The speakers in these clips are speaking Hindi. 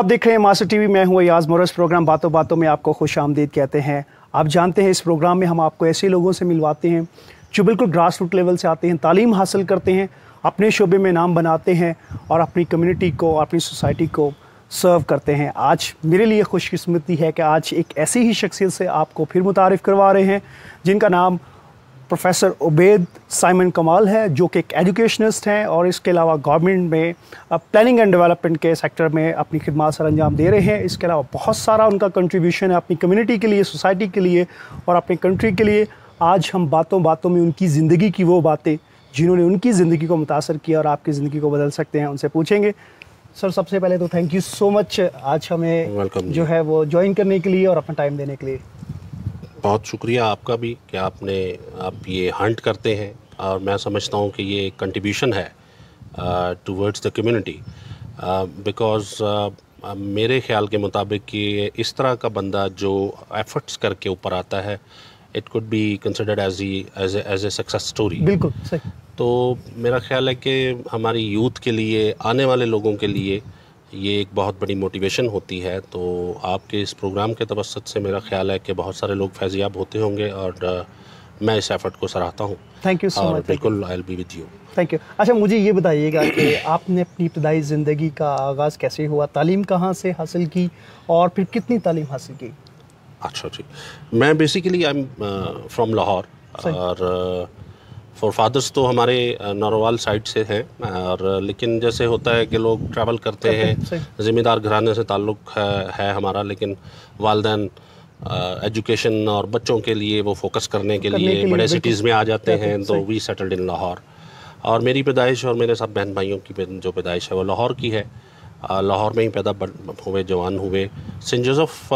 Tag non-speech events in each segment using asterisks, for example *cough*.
आप देख रहे हैं मास्टर टीवी मैं हूं याज मोरस प्रोग्राम बातों बातों में आपको खुश आमदीद कहते हैं आप जानते हैं इस प्रोग्राम में हम आपको ऐसे लोगों से मिलवाते हैं जो बिल्कुल ग्रास रूट लेवल से आते हैं तालीम हासिल करते हैं अपने शोबे में नाम बनाते हैं और अपनी कम्युनिटी को अपनी सोसाइटी को सर्व करते हैं आज मेरे लिए खुशकिस्मती है कि आज एक ऐसी ही शख्सियत से आपको फिर मुतारफ़ करवा रहे हैं जिनका नाम प्रोफेसर उबैद साइमन कमाल है जो कि एक एजुकेशनिस्ट हैं और इसके अलावा गवर्नमेंट में प्लानिंग एंड डेवलपमेंट के सेक्टर में अपनी खदमात सर अंजाम दे रहे हैं इसके अलावा बहुत सारा उनका कंट्रीब्यूशन है अपनी कम्युनिटी के लिए सोसाइटी के लिए और अपनी कंट्री के लिए आज हम बातों बातों में उनकी ज़िंदगी की वो बातें जिन्होंने उनकी ज़िंदगी को मुतासर किया और आपकी ज़िंदगी को बदल सकते हैं उनसे पूछेंगे सर सबसे पहले तो थैंक यू सो मच आज हमें जो है वो ज्वाइन करने के लिए और अपना टाइम देने के लिए बहुत शुक्रिया आपका भी कि आपने आप ये हंट करते हैं और मैं समझता हूँ कि ये कंट्रीब्यूशन है टूवर्ड्स द कम्युनिटी बिकॉज मेरे ख्याल के मुताबिक कि इस तरह का बंदा जो एफर्ट्स करके ऊपर आता है it could be considered as uh as a success story बिल्कुल सही तो मेरा ख्याल है कि हमारी यूथ के लिए आने वाले लोगों के लिए ये एक बहुत बड़ी मोटिवेशन होती है तो आपके इस प्रोग्राम के तवसत से मेरा ख्याल है कि बहुत सारे लोग फैज़ियाब होते होंगे और मैं इस एफर्ट को सराहता हूँ थैंक यू सो मच बिल्कुल I be with you thank you अच्छा मुझे ये बताइएगा कि आपने अपनी इब्तदाई ज़िंदगी का आगाज़ कैसे हुआ तालीम कहाँ से हासिल की और फिर कितनी तालीम हासिल की अच्छा जी मैं basically I am from Lahore और फोर फादर्स तो हमारे नरोवाल साइड से हैं और लेकिन जैसे होता है कि लोग ट्रैवल करते हैं ज़िम्मेदार घराने से ताल्लुक़ है, है हमारा लेकिन वालदेन एजुकेशन और बच्चों के लिए वो फोकस करने के करने लिए, के लिए बड़े सिटीज़ में आ जाते हैं तो वी सेटल्ड इन लाहौर और मेरी पैदाइश और मेरे सब बहन भाइयों की जो पैदाइश है वो लाहौर की है लाहौर में ही पैदा हुए जवान हुए सेंट जोसफ़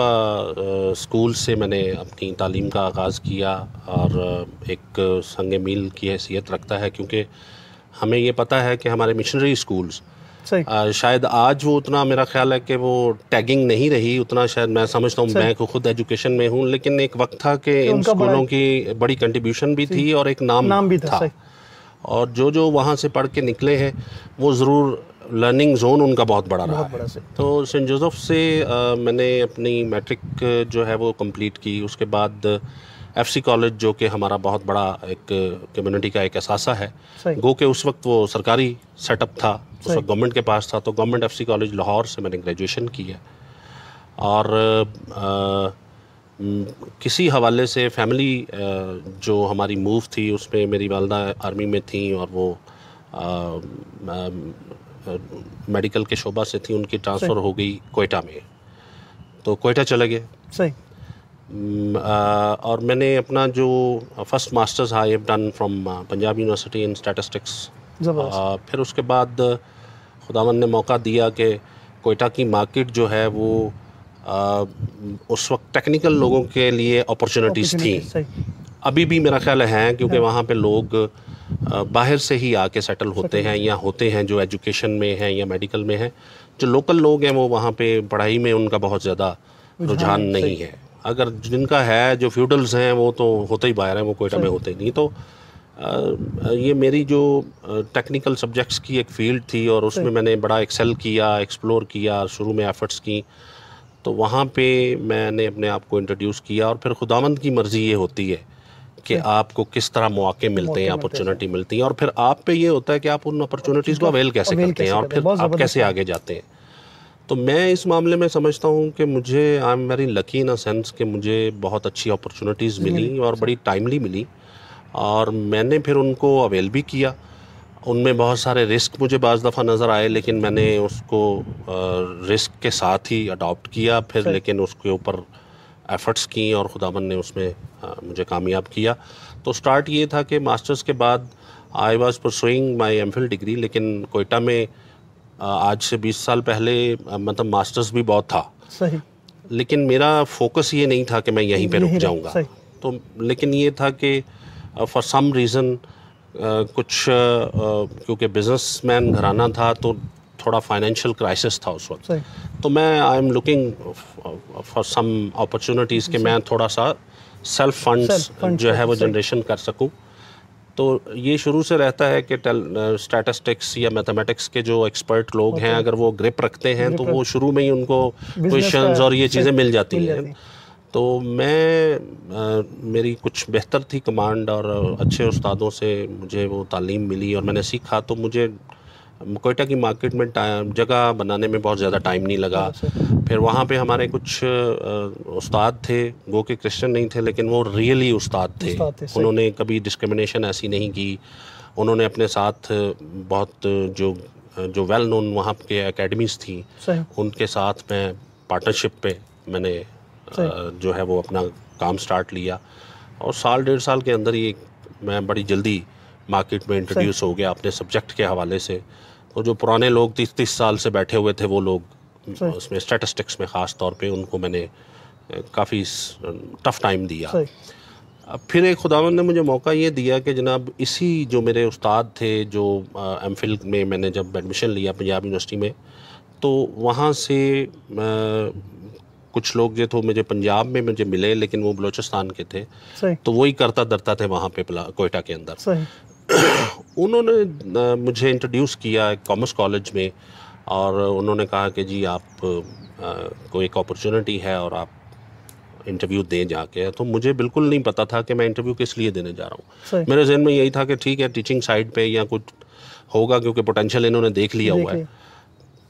स्कूल से मैंने अपनी तालीम का आगाज़ किया और एक संग मील की हैसियत रखता है क्योंकि हमें ये पता है कि हमारे मिशनरी स्कूल्स आ, शायद आज वो उतना मेरा ख्याल है कि वो टैगिंग नहीं रही उतना शायद मैं समझता हूँ मैं तो खुद एजुकेशन में हूँ लेकिन एक वक्त था कि इन स्कूलों की बड़ी कंट्रीब्यूशन भी थी और एक नाम, नाम भी था, था। और जो जो वहाँ से पढ़ के निकले हैं वो ज़रूर लर्निंग जोन उनका बहुत बड़ा बहुत रहा बड़ा है तो सेंट जोसेफ से आ, मैंने अपनी मैट्रिक जो है वो कंप्लीट की उसके बाद एफसी कॉलेज जो कि हमारा बहुत बड़ा एक कम्युनिटी का एक असासा है गो के उस वक्त वो सरकारी सेटअप था उस वक्त गवर्नमेंट के पास था तो गवर्नमेंट एफसी कॉलेज लाहौर से मैंने ग्रेजुएशन की है और आ, किसी हवाले से फैमिली जो हमारी मूव थी उसमें मेरी वालदा आर्मी में थी और वो मेडिकल के शोभा से थी उनकी ट्रांसफ़र हो गई कोयटा में तो कोयटा चले गए सही और मैंने अपना जो first masters I have done from Punjab university in statistics फिर उसके बाद खुदावन ने मौका दिया कि कोयटा की मार्केट जो है वो आ, उस वक्त टेक्निकल लोगों के लिए अपॉर्चुनिटीज़ थी अभी भी मेरा ख्याल है क्योंकि हाँ। वहाँ पे लोग बाहर से ही आके सेटल होते हैं या होते हैं जो एजुकेशन में हैं या मेडिकल में हैं जो लोकल लोग हैं वो वहाँ पे पढ़ाई में उनका बहुत ज़्यादा हाँ, रुझान नहीं है अगर जिनका है जो फ्यूडल्स हैं वो तो होते ही बाहर हैं वो कोयटा में होते ही नहीं तो ये मेरी जो टेक्निकल सब्जेक्ट्स की एक फील्ड थी और उसमें मैंने बड़ा एक्सेल किया एक्सप्लोर किया शुरू में एफर्ट्स की तो वहाँ पे मैंने अपने आप को इंट्रोड्यूस किया और फिर खुदामंद की मर्ज़ी ये होती है कि हम्म। आपको किस तरह मौके मिलते हैं अपॉर्चुनिटी मिलती है और फिर आप पे ये होता है कि आप उन अपॉर्चुनिटीज़ को अवेल कैसे करते हैं और फिर आप कैसे आगे जाते हैं तो मैं इस मामले में समझता हूँ कि मुझे I am very lucky in a sense कि मुझे बहुत अच्छी अपॉर्चुनिटीज़ हम्म, मिली और बड़ी टाइमली मिली और मैंने फिर उनको अवेल भी किया उनमें बहुत सारे रिस्क मुझे बज़ दफ़ा नज़र आए लेकिन मैंने हम्म। उसको रिस्क के साथ ही अडॉप्ट किया फिर लेकिन उसके ऊपर एफ़र्ट्स किए और खुदाबंद ने उसमें मुझे कामयाब किया तो स्टार्ट ये था कि मास्टर्स के बाद I was pursuing my M degree लेकिन कोयटा में आज से 20 साल पहले मतलब मास्टर्स भी बहुत था सही लेकिन मेरा फोकस ये नहीं था कि मैं यहीं पे रुक जाऊंगा तो लेकिन ये था कि फॉर सम रीज़न कुछ क्योंकि बिजनेसमैन घराना था तो थोड़ा फाइनेंशियल क्राइसिस था उस वक्त तो मैं I am looking for some opportunities के मैं थोड़ा सा सेल्फ फंड्स जो है वो जनरेशन कर सकूं तो ये शुरू से रहता है कि स्टैटिस्टिक्स या मैथमेटिक्स के जो एक्सपर्ट लोग हैं अगर वो ग्रिप रखते हैं तो वो शुरू में ही उनको क्वेश्चन और ये चीज़ें मिल जाती हैं तो मैं आ, मेरी कुछ बेहतर थी कमांड और अच्छे उस्तादों से मुझे वो तालीम मिली और मैंने सीखा तो मुझे कोयटा की मार्केट में जगह बनाने में बहुत ज़्यादा टाइम नहीं लगा अच्छा, अच्छा। फिर वहाँ पे हमारे कुछ उस्ताद थे वो के क्रिश्चियन नहीं थे लेकिन वो रियली उस्ताद थे, थे उन्होंने कभी डिस्क्रिमिनेशन ऐसी नहीं की उन्होंने अपने साथ बहुत जो जो वेल नोन वहाँ के अकेडमीज थी उनके साथ मैं पार्टनरशिप पे मैंने जो है वो अपना काम स्टार्ट लिया और साल डेढ़ साल के अंदर ही मैं बड़ी जल्दी मार्केट में इंट्रोड्यूस हो गया अपने सब्जेक्ट के हवाले से तो जो पुराने लोग तीस तीस साल से बैठे हुए थे वो लोग उसमें स्टैटिस्टिक्स में ख़ास तौर पे उनको मैंने काफ़ी टफ टाइम दिया अब फिर एक खुदा ने मुझे मौका ये दिया कि जनाब इसी जो मेरे उस्ताद थे जो एम फिल में मैंने जब एडमिशन लिया पंजाब यूनिवर्सिटी में तो वहाँ से कुछ लोग जो तो मुझे पंजाब में मुझे मिले लेकिन वो बलोचिस्तान के थे तो वही करता दरता थे वहाँ पे कोयटा के अंदर *coughs* उन्होंने मुझे इंट्रोड्यूस किया एक कॉमर्स कॉलेज में और उन्होंने कहा कि जी आप को एक अपॉर्चुनिटी है और आप इंटरव्यू दें जाके तो मुझे बिल्कुल नहीं पता था कि मैं इंटरव्यू किस लिए देने जा रहा हूँ मेरे जहन में यही था कि ठीक है टीचिंग साइड पे या कुछ होगा क्योंकि पोटेंशियल इन्होंने देख लिया हुआ है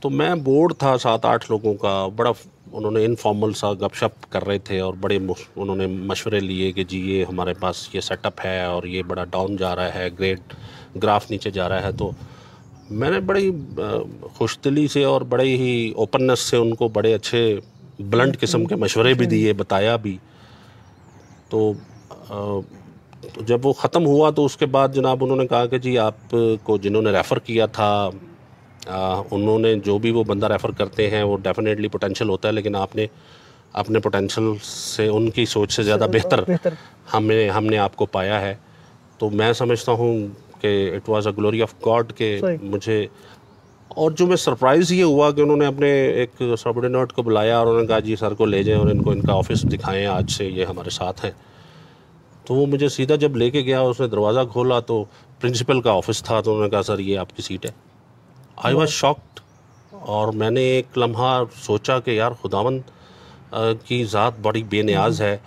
तो मैं बोर्ड था सात आठ लोगों का बड़ा उन्होंने इनफॉर्मल सा गपशप कर रहे थे और बड़े उन्होंने मशवरे लिए कि जी ये हमारे पास ये सेटअप है और ये बड़ा डाउन जा रहा है ग्रेड ग्राफ नीचे जा रहा है तो मैंने बड़ी खुश दिली से और बड़े ही ओपननेस से उनको बड़े अच्छे ब्लंट किस्म के मशवरे भी दिए बताया भी तो, तो जब वो ख़त्म हुआ तो उसके बाद जनाब उन्होंने कहा कि जी आपको जिन्होंने रेफ़र किया था उन्होंने जो भी वो बंदा रेफ़र करते हैं वो डेफिनेटली पोटेंशियल होता है लेकिन आपने अपने पोटेंशियल से उनकी सोच से ज़्यादा बेहतर हमें हमने आपको पाया है तो मैं समझता हूँ कि it was a glory of God के मुझे और जो मैं सरप्राइज़ ये हुआ कि उन्होंने अपने एक सबोर्डिनेट को बुलाया और उन्होंने कहा जी सर को ले जाएं और इनको इनका ऑफिस दिखाएं आज से ये हमारे साथ हैं तो वो मुझे सीधा जब लेके गया उसने दरवाज़ा खोला तो प्रिंसिपल का ऑफिस था तो उन्होंने कहा सर ये आपकी सीट है आई वॉज शॉक्ड और मैंने एक लम्हा सोचा कि यार खुदावन की ज़ात बड़ी बेनियाज है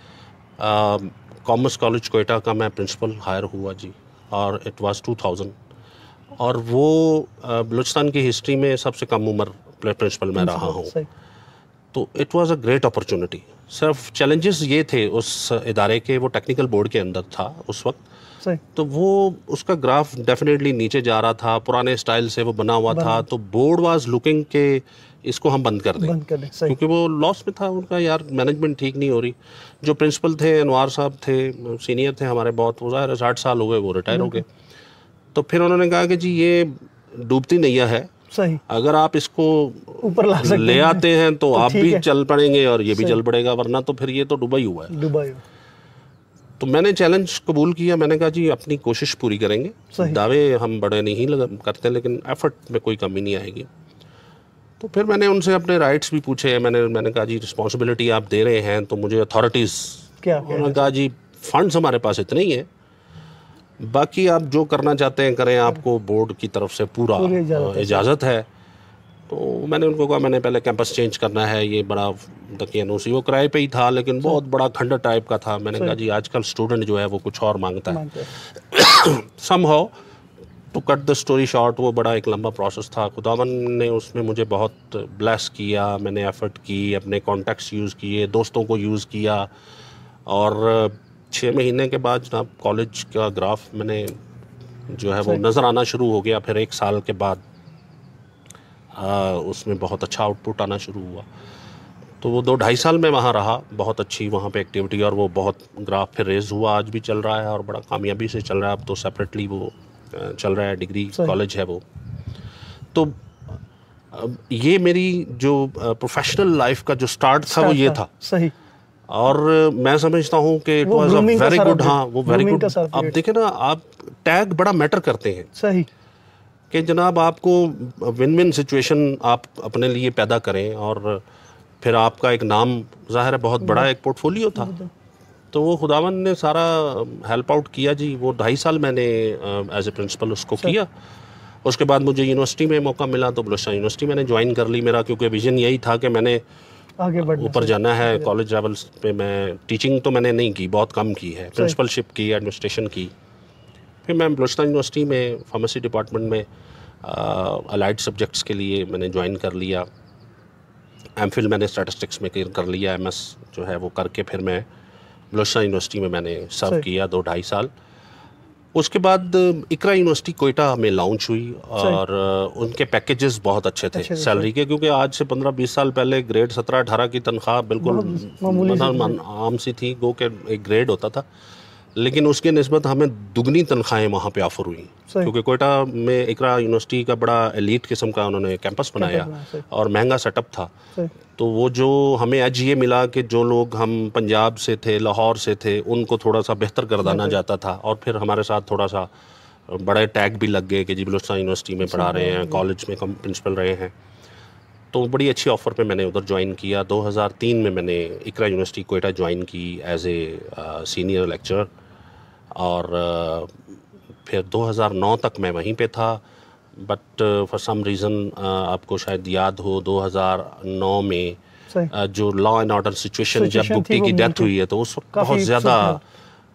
कॉमर्स कॉलेज कोयटा का मैं प्रिंसिपल हायर हुआ जी और इट वाज 2000 और वो बलूचिस्तान की हिस्ट्री में सबसे कम उम्र प्रिंसिपल में रहा हूँ तो it was a great opportunity सिर्फ चैलेंजेस ये थे उस इदारे के वो टेक्निकल बोर्ड के अंदर था उस वक्त तो वो उसका ग्राफ डेफिनेटली नीचे जा रहा था पुराने स्टाइल से वो बना हुआ था तो बोर्ड वाज लुकिंग के इसको हम बंद कर दें बंद कर क्योंकि वो लॉस में था उनका यार मैनेजमेंट ठीक नहीं हो रही जो प्रिंसिपल थे अनवार साहब थे सीनियर थे हमारे बहुत वो ज़ाहिर साठ साल हो गए वो रिटायर हो हम्म। गए तो फिर उन्होंने कहा कि जी ये डूबती नैया है सही अगर आप इसको ऊपर ला सकते ले आते हैं तो, तो आप भी चल पड़ेंगे और ये भी चल पड़ेगा वरना तो फिर ये तो डुबई हुआ है डुबा तो मैंने चैलेंज कबूल किया मैंने कहा जी अपनी कोशिश पूरी करेंगे दावे हम बड़े नहीं लगा करते लेकिन एफर्ट में कोई कमी नहीं आएगी तो फिर मैंने उनसे अपने राइट्स भी पूछे मैंने मैंने कहा जी रिस्पॉन्सिबिलिटी आप दे रहे हैं तो मुझे अथॉरिटीज़ क्या उन्होंने कहा जी फंड्स हमारे पास इतने ही हैं बाकी आप जो करना चाहते हैं करें आपको बोर्ड की तरफ से पूरा इजाज़त है तो मैंने उनको कहा मैंने पहले कैंपस चेंज करना है ये बड़ा तक उसी वो किराए पे ही था लेकिन बहुत बड़ा खंडर टाइप का था मैंने कहा जी आजकल स्टूडेंट जो है वो कुछ और मांगता है somehow to cut the story short वो बड़ा एक लंबा प्रोसेस था खुदावन ने उसमें मुझे बहुत ब्लेस किया मैंने एफर्ट की अपने कॉन्टैक्ट्स यूज़ किए दोस्तों को यूज़ किया और छः महीने के बाद जनाब कॉलेज का ग्राफ मैंने जो है वो नज़र आना शुरू हो गया फिर एक साल के बाद आ, उसमें बहुत अच्छा आउटपुट आना शुरू हुआ तो वो दो ढाई साल में वहाँ रहा बहुत अच्छी वहाँ पे एक्टिविटी और वो बहुत ग्राफ फिर रेज हुआ आज भी चल रहा है और बड़ा कामयाबी से चल रहा है अब तो सेपरेटली वो चल रहा है डिग्री कॉलेज है वो तो ये मेरी जो प्रोफेशनल लाइफ का जो स्टार्ट था वो ये था सही और मैं समझता हूँ कि it was a very good हाँ वो वेरी गुड आप देखे ना आप टैग बड़ा मैटर करते हैं सही कि जनाब आपको विन विन सिचुएशन आप अपने लिए पैदा करें और फिर आपका एक नाम जाहिर है बहुत बड़ा एक पोर्टफोलियो था तो वो खुदावन ने सारा हेल्प आउट किया जी वो ढाई साल मैंने एज ए प्रिंसिपल उसको किया उसके बाद मुझे यूनिवर्सिटी में मौका मिला तो बलोचा यूनिवर्सिटी मैंने ज्वाइन कर ली मेरा क्योंकि विज़न यही था कि मैंने आगे बढ़ ऊपर जाना है कॉलेज लेवल्स पे मैं टीचिंग तो मैंने नहीं की बहुत कम की है प्रिंसिपलशिप की एडमिनिस्ट्रेशन की फिर मैं बलोचस्तान यूनिवर्सिटी में फार्मेसी डिपार्टमेंट में अलाइड सब्जेक्ट्स के लिए मैंने ज्वाइन कर लिया एम मैंने स्टैटिस्टिक्स में कर लिया एम जो है वो करके फिर मैं बलोचस्तान यूनिवर्सिटी में मैंने सर्व किया दो ढाई साल उसके बाद इकरा यूनिवर्सिटी कोयटा में लॉन्च हुई और उनके पैकेजेस बहुत अच्छे थे सैलरी के क्योंकि आज से पंद्रह बीस साल पहले ग्रेड सत्रह अठारह की तनख्वाह बिल्कुल मतलब आम सी थी गो के एक ग्रेड होता था लेकिन उसके नस्बत हमें दुगनी तनख्वाहें वहाँ पे ऑफर हुई क्योंकि कोयटा में एकरा यूनिवर्सिटी का बड़ा एलिट किस्म का उन्होंने कैंपस बनाया और महंगा सेटअप था तो वो जो हमें आज ये मिला कि जो लोग हम पंजाब से थे लाहौर से थे उनको थोड़ा सा बेहतर करदाना जाता था और फिर हमारे साथ थोड़ा सा बड़े टैग भी लग गए कि जी बलोस्तान यूनिवर्सिटी में पढ़ा रहे हैं कॉलेज में कम प्रिंसिपल रहे हैं तो बड़ी अच्छी ऑफ़र पे मैंने उधर ज्वाइन किया 2003 में मैंने इकरा यूनिवर्सिटी कोयटा ज्वाइन की एज ए सीनियर लेक्चरर और फिर 2009 तक मैं वहीं पे था बट फॉर सम रीज़न आपको शायद याद हो 2009 में जो लॉ एंड ऑर्डर सिचुएशन जब गुप्ती की डेथ हुई है तो उस वक्त बहुत ज़्यादा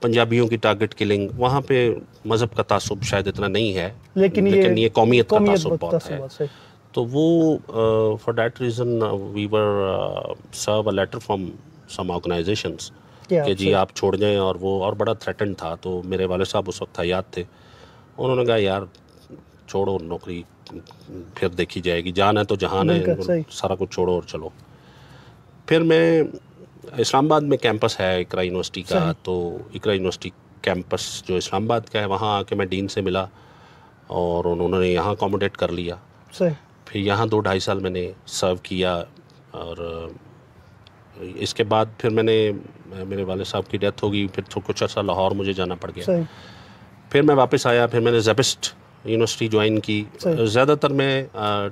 पंजाबियों की टारगेट किलिंग वहाँ पे मज़हब का तासुब शायद इतना नहीं है लेकिन, लेकिन ये, ये कौमियत का तासुब बहुत है तो वो for that reason we were serve a letter from some organisations कि जी आप छोड़ जाएं और वो और बड़ा थ्रेटन था तो मेरे वाले साहब उस वक्त हयात थे उन्होंने कहा यार छोड़ो नौकरी फिर देखी जाएगी जान है तो जहान है सारा कुछ छोड़ो और चलो फिर मैं इस्लामाबाद में कैंपस है इकरा यूनिवर्सिटी का तो इकरा यूनिवर्सिटी कैंपस जो इस्लामाबाद का है वहाँ आके मैं डीन से मिला और उन्होंने यहाँ अकोमोडेट कर लिया फिर यहाँ दो ढाई साल मैंने सर्व किया और इसके बाद फिर मैंने मेरे वाले साहब की डेथ होगी फिर कुछ अर्सा लाहौर मुझे जाना पड़ गया फिर मैं वापस आया फिर मैंने जेबिस्ट यूनिवर्सिटी ज्वाइन की ज़्यादातर मैं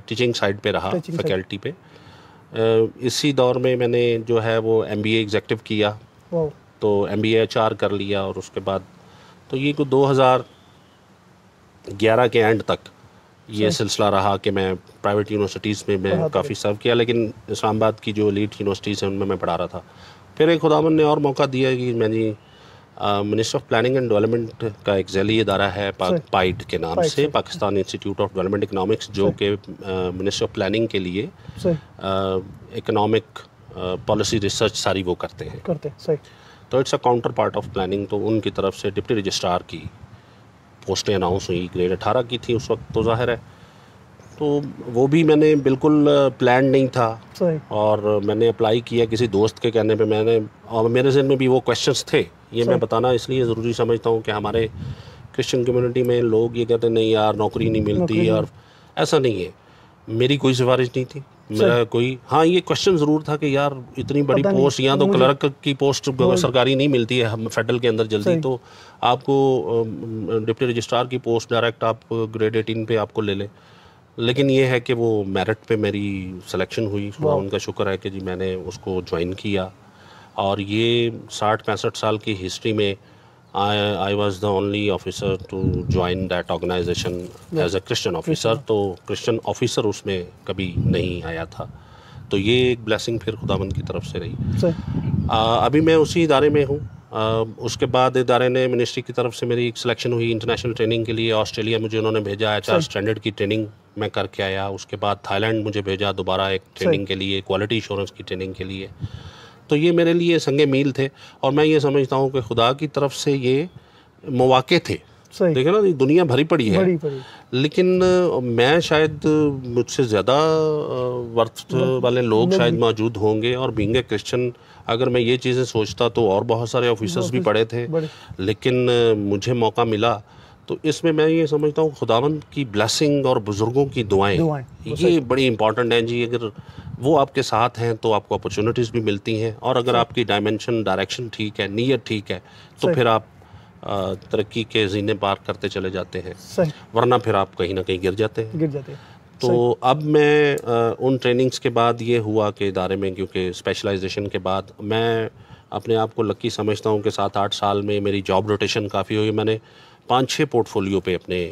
टीचिंग साइड पे रहा फैकल्टी पे इसी दौर में मैंने जो है वो एम बी एग्जेक्टिव किया तो एम बी एच आर कर लिया और उसके बाद तो ये को 2011 के एंड तक ये सिलसिला रहा कि मैं प्राइवेट यूनिवर्सिटीज़ में मैं काफ़ी सर्व किया लेकिन इस्लामाबाद की जो लीड यूनिवर्सिटीज़ हैं उनमें मैं पढ़ा रहा था फिर एक खुदावन ने और मौका दिया कि मैंने minister of planning and development का एक जैली इदारा है पा, पाइड के नाम से Pakistan institute of development economics जो कि मिनिस्टर ऑफ प्लानिंग के लिए इकनॉमिक पॉलिसी रिसर्च सारी वो करते हैं करते सही तो it's a counterpart of planning तो उनकी तरफ से डिप्टी रजिस्ट्रार की पोस्टें अनाउंस हुई ग्रेड अठारह की थी उस वक्त तो जाहिर है तो वो भी मैंने बिल्कुल प्लान नहीं था और मैंने अप्लाई किया किसी दोस्त के कहने पे मैंने और मेरे जहन में भी वो क्वेश्चंस थे ये मैं बताना इसलिए ज़रूरी समझता हूँ कि हमारे क्रिश्चियन कम्युनिटी में लोग ये कहते नहीं यार नौकरी नहीं मिलती और ऐसा नहीं है मेरी कोई सिफारिश नहीं थी मेरा कोई हाँ ये क्वेश्चन ज़रूर था कि यार इतनी बड़ी पोस्ट यहाँ तो क्लर्क की पोस्ट हाँ। सरकारी नहीं मिलती है हम फेडरल के अंदर जल्दी तो आपको डिप्टी रजिस्ट्रार की पोस्ट डायरेक्ट आप ग्रेड एटीन पे आपको ले लें लेकिन ये है कि वो मेरिट पे मेरी सिलेक्शन हुई उनका शुक्र है कि जी मैंने उसको ज्वाइन किया और ये साठ पैंसठ साल की हिस्ट्री में I was the only officer to join that organisation as a Christian officer तो क्रिश्चन ऑफिसर उसमें कभी नहीं आया था तो ये एक ब्लेसिंग फिर खुदावन की तरफ से रही आ, अभी मैं उसी इदारे में हूँ Um, उसके बाद इदारे ने मिनिस्ट्री की तरफ से मेरी एक सिलेक्शन हुई इंटरनेशनल ट्रेनिंग के लिए ऑस्ट्रेलिया मुझे उन्होंने भेजा एच आर स्टैंडर्ड की ट्रेनिंग मैं करके आया उसके बाद थाईलैंड मुझे भेजा दोबारा एक ट्रेनिंग के लिए क्वालिटी इंश्योरेंस की ट्रेनिंग के लिए तो ये मेरे लिए संगे मील थे और मैं ये समझता हूँ कि खुदा की तरफ से ये मौाक़े थे देखे ना दुनिया भरी पड़ी है भरी पड़ी। लेकिन मैं शायद मुझसे ज़्यादा वर्थ वाले लोग शायद मौजूद होंगे और बींगे क्रिश्चन अगर मैं ये चीज़ें सोचता तो और बहुत सारे ऑफिसर्स भी पड़े थे लेकिन मुझे मौका मिला तो इसमें मैं ये समझता हूँ खुदावन की ब्लेसिंग और बुज़ुर्गों की दुआएं, दुआएं ये बड़ी इंपॉर्टेंट हैं जी अगर वो आपके साथ हैं तो आपको अपॉर्चुनिटीज़ भी मिलती हैं और अगर आपकी डायमेंशन डायरेक्शन ठीक है नीयत ठीक है तो फिर आप तरक्की के जीने पार करते चले जाते हैं वरना फिर आप कहीं ना कहीं गिर जाते हैं गिर जाते हैं तो अब मैं आ, उन ट्रेनिंग्स के बाद ये हुआ कि इदारे में क्योंकि स्पेशलाइजेशन के बाद मैं अपने आप को लक्की समझता हूँ कि सात आठ साल में मेरी जॉब रोटेशन काफ़ी हुई मैंने पाँच छः पोर्टफोलियो पे अपने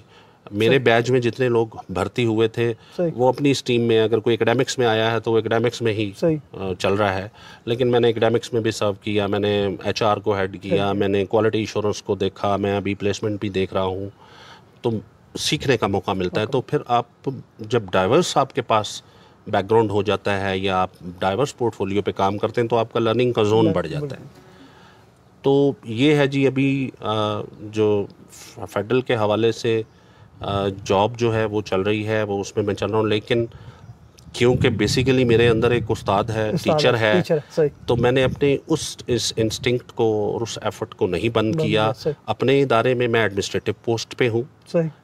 मेरे बैच में जितने लोग भर्ती हुए थे वो अपनी स्ट्रीम में अगर कोई एकेडमिक्स में आया है तो वो एकेडमिक्स में ही चल रहा है लेकिन मैंने एकेडमिक्स में भी सर्व किया मैंने एचआर को हेड किया मैंने क्वालिटी इंश्योरेंस को देखा मैं अभी प्लेसमेंट भी देख रहा हूँ तो सीखने का मौका मिलता है तो फिर आप जब डाइवर्स आपके पास बैकग्राउंड हो जाता है या आप डाइवर्स पोर्टफोलियो पे काम करते हैं तो आपका लर्निंग का जोन बढ़ जाता है तो ये है जी अभी जो फेडरल के हवाले से जॉब जो है वो चल रही है वो उसमें मैं चल रहा हूँ लेकिन क्योंकि बेसिकली मेरे अंदर एक उस्ताद है टीचर है, टीचर है तो मैंने अपने उस इस इंस्टिंक्ट को और उस एफर्ट को नहीं बंद किया अपने इदारे में मैं एडमिनिस्ट्रेटिव पोस्ट पे हूँ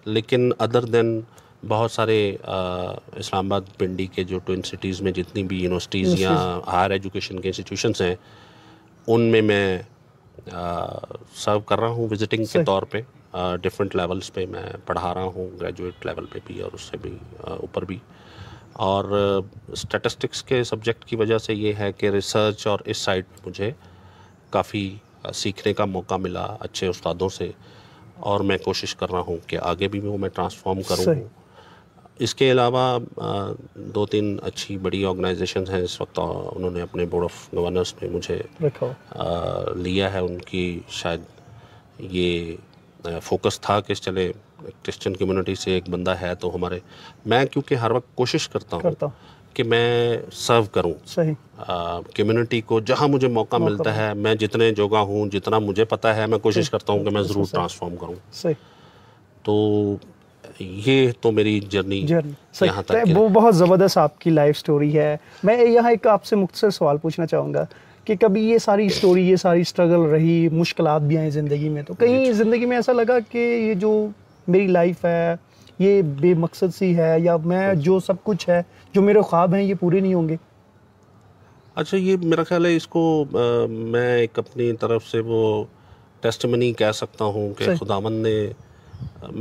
लेकिन अदर देन बहुत सारे इस्लामाबाद पिंडी के जो ट्विन सिटीज़ में जितनी भी यूनिवर्सिटीज़ या हायर एजुकेशन के इंस्टीट्यूशनस हैं उनमें मैं सर्व कर रहा हूँ विजिटिंग के तौर पर डिफरेंट लेवल्स पे मैं पढ़ा रहा हूँ ग्रेजुएट लेवल पे भी और उससे भी ऊपर भी और स्टैटिस्टिक्स uh, के सब्जेक्ट की वजह से ये है कि रिसर्च और इस साइड मुझे काफ़ी uh, सीखने का मौका मिला अच्छे उस्तादों से और मैं कोशिश कर रहा हूँ कि आगे भी वो मैं ट्रांसफॉर्म करूँ इसके अलावा uh, दो तीन अच्छी बड़ी ऑर्गेनाइजेशन हैं इस वक्त उन्होंने अपने बोर्ड ऑफ गवर्नर्स में मुझे आ, लिया है उनकी शायद ये फोकस था कि चले क्रिश्चियन कम्युनिटी से एक बंदा है तो हमारे मैं क्योंकि हर वक्त कोशिश करता हूँ कि मैं सर्व करूँ कम्युनिटी को जहाँ मुझे मौका, मौका मिलता है मैं जितने जोगा हूँ जितना मुझे पता है मैं कोशिश करता हूँ कि मैं ज़रूर ट्रांसफॉर्म करूँ तो ये तो मेरी जर्नी, जर्नी। यहाँ तक वो बहुत ज़बरदस्त आपकी लाइफ स्टोरी है मैं यहाँ एक आपसे मुख्तर सवाल पूछना चाहूँगा कि कभी ये सारी स्टोरी ये सारी स्ट्रगल रही मुश्किल भी आई ज़िंदगी में तो कहीं ज़िंदगी में ऐसा लगा कि ये जो मेरी लाइफ है ये बेमकसद सी है या मैं जो सब कुछ है जो मेरे ख्वाब हैं ये पूरे नहीं होंगे अच्छा ये मेरा ख्याल है इसको आ, मैं एक अपनी तरफ से वो टेस्टमनी कह सकता हूँ कि खुदामन ने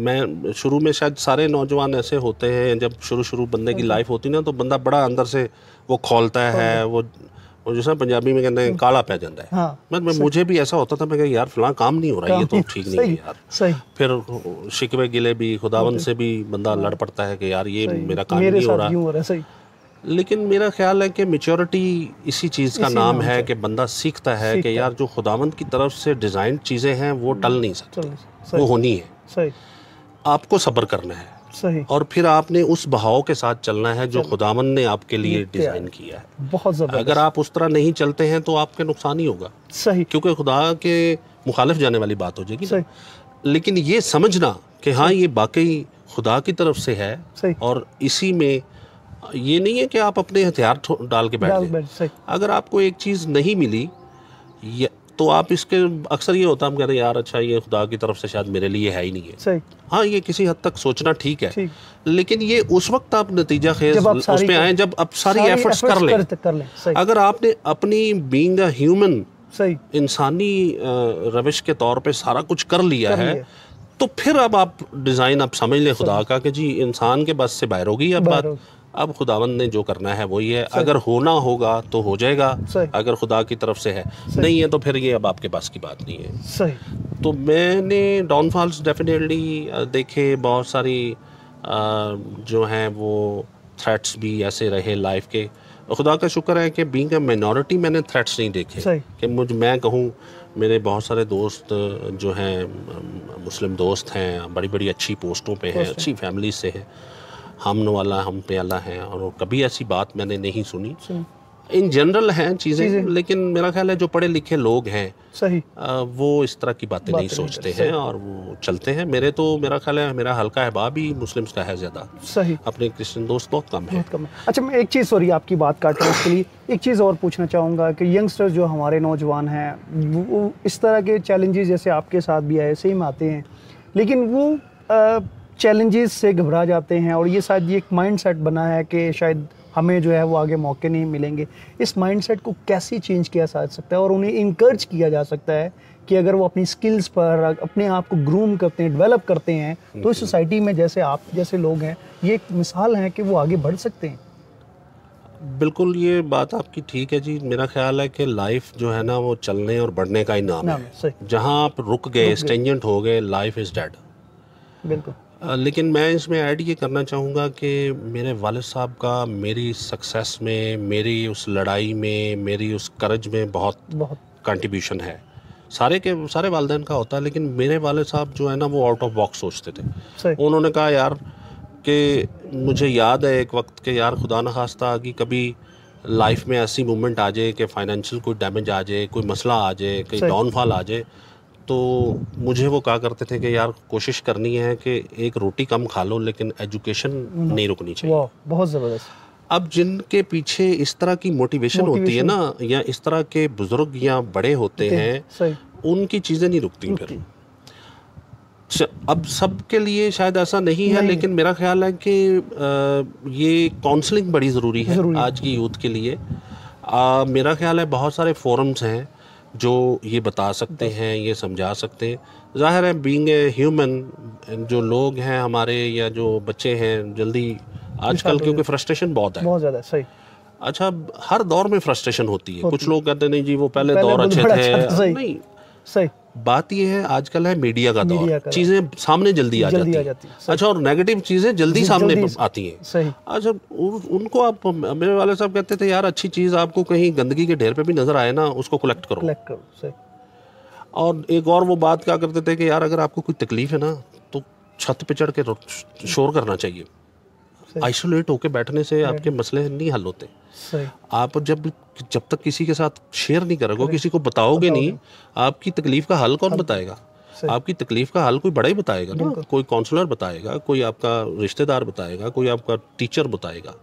मैं शुरू में शायद सारे नौजवान ऐसे होते हैं जब शुरू शुरू बंदे की लाइफ हाँ होती ना तो बंदा बड़ा अंदर से वो खोलता है वो और जैसा पंजाबी में कहते हैं हम्म। काला पै जाता है हाँ, मैं, मुझे भी ऐसा होता था मैं यार फिलहाल काम नहीं हो रहा ये तो ठीक नहीं है यार सही फिर शिकवे गिले भी खुदावन हम्म। से भी बंदा लड़ पड़ता है कि यार ये मेरा काम नहीं हो रहा सही लेकिन मेरा ख्याल है कि मेच्योरिटी इसी चीज़ का इसी नाम, है कि बंदा सीखता है कि यार जो खुदावंद की तरफ से डिज़ाइन चीज़ें हैं वो टल नहीं सकती वो होनी है आपको सब्र करना है सही और फिर आपने उस बहाव के साथ चलना है जो खुदावन ने आपके लिए डिजाइन किया है बहुत अगर आप उस तरह नहीं चलते हैं तो आपके नुकसान ही होगा सही क्योंकि खुदा के मुखालफ जाने वाली बात हो जाएगी सही लेकिन ये समझना कि हाँ ये बाकी खुदा की तरफ से है और इसी में ये नहीं है कि आप अपने हथियार डाल के बैठ अगर आपको एक चीज़ नहीं मिली तो आप इसके अक्सर ये होता हम कह रहे यार अच्छा ये खुदा की तरफ से शायद मेरे लिए है ही नहीं है सही हाँ ये किसी हद तक सोचना ठीक है ठीक। लेकिन ये उस वक्त आप नतीजा खेज उसमें आए जब आप सारी, एफर्ट्स कर लें अगर आपने अपनी बींग ह्यूमन सही इंसानी रविश के तौर पे सारा कुछ कर लिया है तो फिर अब आप डिज़ाइन आप समझ लें खुदा का कि जी इंसान के बस से बाहर होगी अब बात अब खुदावंद ने जो करना है वही है अगर होना होगा तो हो जाएगा अगर खुदा की तरफ से है नहीं है तो फिर ये अब आपके पास की बात नहीं है सही तो मैंने डाउनफॉल्स डेफिनेटली देखे बहुत सारी जो हैं वो थ्रेट्स भी ऐसे रहे लाइफ के खुदा का शुक्र है कि बींग माइनॉरिटी मैंने थ्रेट्स नहीं देखे कि मुझ मैं कहूँ मेरे बहुत सारे दोस्त जो हैं मुस्लिम दोस्त हैं बड़ी बड़ी अच्छी पोस्टों पे हैं अच्छी फैमिली से हैं हम वाला हम पे अला है और कभी ऐसी बात मैंने नहीं सुनी इन जनरल हैं चीज़ें लेकिन मेरा ख्याल है जो पढ़े लिखे लोग हैं सही आ, वो इस तरह की बातें नहीं सोचते हैं और वो चलते हैं मेरे तो मेरा ख्याल है मेरा हल्का अहबाब ही मुस्लिम्स का है ज़्यादा सही अपने क्रिश्चियन दोस्त बहुत कम है कम है अच्छा मैं एक चीज़ सॉरी आपकी बात काट रहा हूँ उसके लिए एक चीज़ और पूछना चाहूँगा कि यंगस्टर्स जो हमारे नौजवान हैं वो इस तरह के चैलेंजेस जैसे आपके साथ भी आए सेम आते हैं लेकिन वो चैलेंजेस से घबरा जाते हैं और ये शायद ये एक माइंडसेट बना है कि शायद हमें जो है वो आगे मौके नहीं मिलेंगे इस माइंडसेट को कैसे चेंज किया जा सकता है और उन्हें इंकर्ज किया जा सकता है कि अगर वो अपनी स्किल्स पर अपने आप को ग्रूम करते हैं डेवलप करते हैं तो इस सोसाइटी में जैसे आप जैसे लोग हैं ये एक मिसाल है कि वो आगे बढ़ सकते हैं बिल्कुल ये बात आपकी ठीक है जी मेरा ख्याल है कि लाइफ जो है ना वो चलने और बढ़ने का ही नाम, नाम है जहाँ आप रुक गए स्टेंजेंट हो गए लाइफ इज़ डेड बिल्कुल लेकिन मैं इसमें ऐड ये करना चाहूँगा कि मेरे वाल साहब का मेरी सक्सेस में मेरी उस लड़ाई में मेरी उस करज में बहुत बहुत कंट्रीब्यूशन है सारे के सारे वालदेन का होता है लेकिन मेरे वाले साहब जो है ना वो आउट ऑफ बॉक्स सोचते थे उन्होंने कहा यार कि मुझे याद है एक वक्त के यार खुदा न खास्ता कि कभी लाइफ में ऐसी मोमेंट आ जाए कि फाइनेंशियल कोई डैमेज आ जाए कोई मसला आ जाए कोई डाउनफॉल आ जाए तो मुझे वो कहा करते थे कि यार कोशिश करनी है कि एक रोटी कम खा लो लेकिन एजुकेशन हम्म। नहीं रुकनी चाहिए बहुत ज़बरदस्त अब जिनके पीछे इस तरह की मोटिवेशन, होती है ना या इस तरह के बुजुर्ग या बड़े होते हैं उनकी चीज़ें नहीं रुकती फिर अब सबके लिए शायद ऐसा नहीं है लेकिन मेरा ख्याल है कि ये काउंसलिंग बड़ी ज़रूरी है आज की यूथ के लिए आ, मेरा ख्याल है बहुत सारे फोरम्स हैं जो ये बता सकते हैं ये समझा सकते हैं ज़ाहिर है बींग ए ह्यूमन जो लोग हैं हमारे या जो बच्चे हैं जल्दी आजकल क्योंकि फ्रस्ट्रेशन बहुत है बहुत ज़्यादा सही अच्छा हर दौर में फ्रस्ट्रेशन होती है कुछ लोग कहते नहीं जी वो पहले, पहले दौर अच्छे थे अच्छा, नहीं सही बात ये है आजकल है मीडिया का दौर चीजें सामने जल्दी आ जल्दी जाती, है अच्छा और नेगेटिव चीजें जल्दी सामने जल्दी आती हैं अच्छा उनको आप मेरे वाले साहब कहते थे यार अच्छी चीज आपको कहीं गंदगी के ढेर पे भी नजर आए ना उसको कलेक्ट करो कलेक्ट करो सही और एक और वो बात क्या करते थे कि यार अगर आपको कोई तकलीफ है ना तो छत पे चढ़ के शोर करना चाहिए आइसोलेट होकर बैठने से आपके मसले नहीं हल होते आप जब जब तक किसी के साथ शेयर नहीं करोगे किसी को बताओगे नहीं आपकी तकलीफ का हल कौन बताएगा आपकी तकलीफ का हाल कोई बड़ा ही बताएगा ना कोई काउंसलर बताएगा कोई आपका रिश्तेदार बताएगा कोई आपका टीचर बताएगा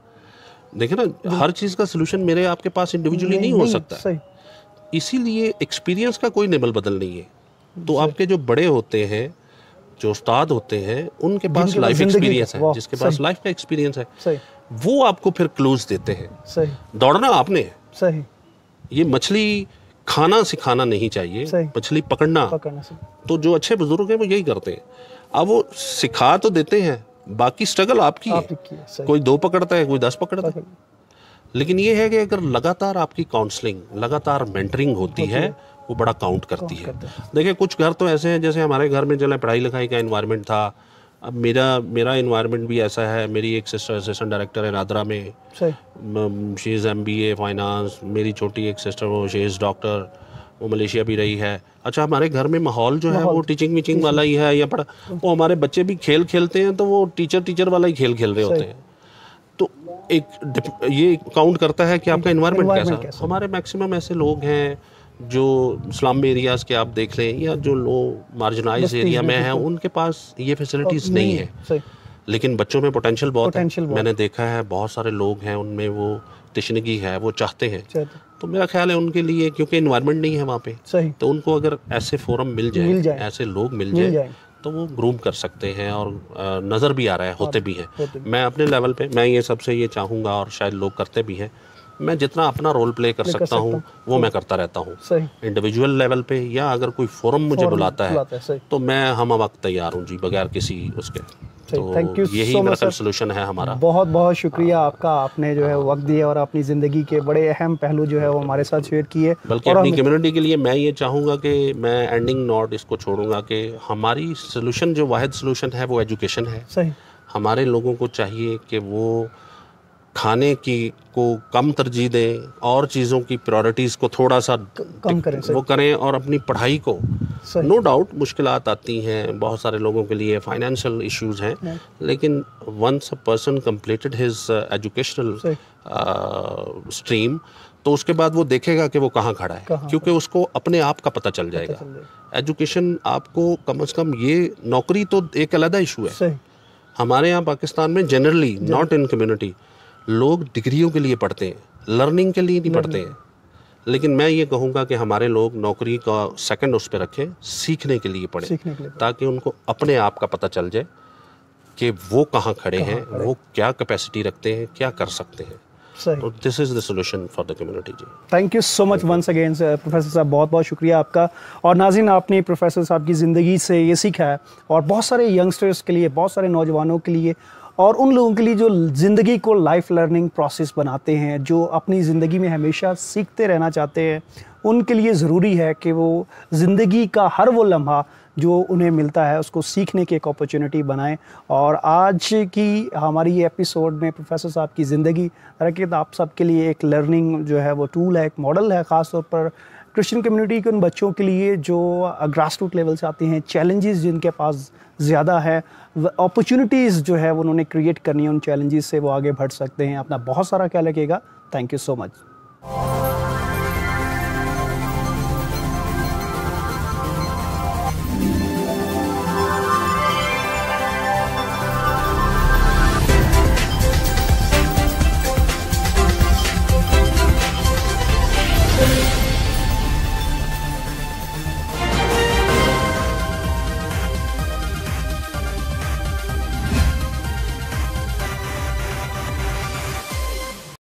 देखिए ना हर चीज़ का सोल्यूशन मेरे आपके पास इंडिविजुअली नहीं, नहीं, नहीं हो सकता इसीलिए एक्सपीरियंस का कोई नेबल बदल नहीं है तो आपके जो बड़े होते हैं जो उस्ताद होते हैं उनके पास लाइफ एक्सपीरियंस है जिसके पास लाइफ का एक्सपीरियंस है वो आपको फिर क्लूज देते हैं दौड़ना आपने सही ये मछली खाना सिखाना नहीं चाहिए मछली पकड़ना, पकड़ना तो जो अच्छे बुजुर्ग हैं वो यही करते हैं अब वो सिखा तो देते हैं बाकी स्ट्रगल आपकी आप है कोई दो पकड़ता है कोई दस पकड़ता है लेकिन ये है कि अगर लगातार आपकी काउंसलिंग लगातार मेंटरिंग होती है, है वो बड़ा काउंट करती है देखिए कुछ घर तो ऐसे हैं जैसे हमारे घर में चला पढ़ाई लिखाई का इन्वायरमेंट था अब मेरा मेरा इन्वायरमेंट भी ऐसा है मेरी एक सिस्टर असिस्टेंट डायरेक्टर है नादरा में she is M B A finance मेरी छोटी एक सिस्टर वो शी इज़ डॉक्टर वो मलेशिया भी रही है अच्छा हमारे घर में माहौल जो है वो टीचिंग वीचिंग वाला ही है या पढ़ा वो हमारे बच्चे भी खेल खेलते हैं तो वो टीचर टीचर वाला ही खेल खेल रहे होते हैं तो एक ये काउंट करता है कि आपका इन्वायरमेंट कैसा हमारे मैक्सिमम ऐसे लोग हैं जो स्लम एरियाज़ के आप देख लें या जो लो मार्जिनाइज एरिया में हैं उनके पास ये फैसिलिटीज़ नहीं, नहीं है लेकिन बच्चों में पोटेंशियल बहुत है बहुत। मैंने देखा है बहुत सारे लोग हैं उनमें वो तशनगी है वो चाहते हैं तो मेरा ख्याल है उनके लिए क्योंकि इन्वायरमेंट नहीं है वहाँ पे सही तो उनको अगर ऐसे फोरम मिल जाए, मिल जाए ऐसे लोग मिल जाए तो वो ग्रूम कर सकते हैं और नज़र भी आ रहा है होते हाँ, भी हैं मैं अपने लेवल पे मैं ये सबसे ये चाहूँगा और शायद लोग करते भी हैं मैं जितना अपना रोल प्ले कर सकता हूँ वो मैं करता रहता हूँ इंडिविजुअल लेवल पे या अगर कोई फोरम मुझे बुलाता है तो मैं हम वक्त तैयार हूँ जी बगैर किसी उसके थैंक यू तो यही सोल्यूशन है हमारा बहुत बहुत शुक्रिया आ, आपका आपने जो है वक्त दिया और अपनी ज़िंदगी के बड़े अहम पहलू जो है वो हमारे साथ शेयर किए बल्कि अपनी कम्युनिटी के लिए मैं ये चाहूंगा कि मैं एंडिंग नॉट इसको छोड़ूंगा कि हमारी सोल्यूशन जो वाद सोल्यूशन है वो एजुकेशन है सही हमारे लोगों को चाहिए कि वो खाने की को कम तरजीह दें और चीज़ों की प्रायोरिटीज़ को थोड़ा सा कम करें वो करें और अपनी पढ़ाई को नो डाउट मुश्किल आती हैं बहुत सारे लोगों के लिए फाइनेंशियल इश्यूज हैं हाँ। लेकिन once a person completed his educational stream तो उसके बाद वो देखेगा कि वो कहाँ खड़ा है कहां क्योंकि उसको अपने आप का पता चल जाएगा एजुकेशन आपको कम अज़ कम ये नौकरी तो एक अलहदा इशू है हमारे यहाँ पाकिस्तान में जनरली नॉट इन कम्युनिटी लोग डिग्रियों के लिए पढ़ते हैं लर्निंग के लिए नहीं पढ़ते हैं लेकिन मैं ये कहूँगा कि हमारे लोग नौकरी का सेकंड उस पर रखें सीखने के लिए पढ़ें ताकि उनको अपने आप का पता चल जाए कि वो कहाँ खड़े हैं वो क्या कैपेसिटी रखते हैं क्या कर सकते हैं तो this is the solution for the community जी thank you so much once again professor साहब बहुत बहुत शुक्रिया आपका और नाजिन आपने प्रोफेसर साहब की ज़िंदगी से ये सीखा है और बहुत सारे यंगस्टर्स के लिए बहुत सारे नौजवानों के लिए और उन लोगों के लिए जो ज़िंदगी को लाइफ लर्निंग प्रोसेस बनाते हैं जो अपनी ज़िंदगी में हमेशा सीखते रहना चाहते हैं उनके लिए ज़रूरी है कि वो ज़िंदगी का हर वो लम्हा जो उन्हें मिलता है उसको सीखने की एक अपॉर्चुनिटी बनाएं और आज की हमारी ये एपिसोड में प्रोफेसर साहब की ज़िंदगी रखिए आप सबके लिए एक लर्निंग जो है वो टूल है एक मॉडल है ख़ास तौर पर क्रिश्चियन कम्युनिटी के उन बच्चों के लिए जो ग्रास रूट लेवल से आते हैं चैलेंजेस जिनके पास ज़्यादा है अपॉर्चुनिटीज़ जो है उन्होंने क्रिएट करनी है उन चैलेंजेस से वो आगे बढ़ सकते हैं अपना बहुत सारा क्या लगेगा थैंक यू सो मच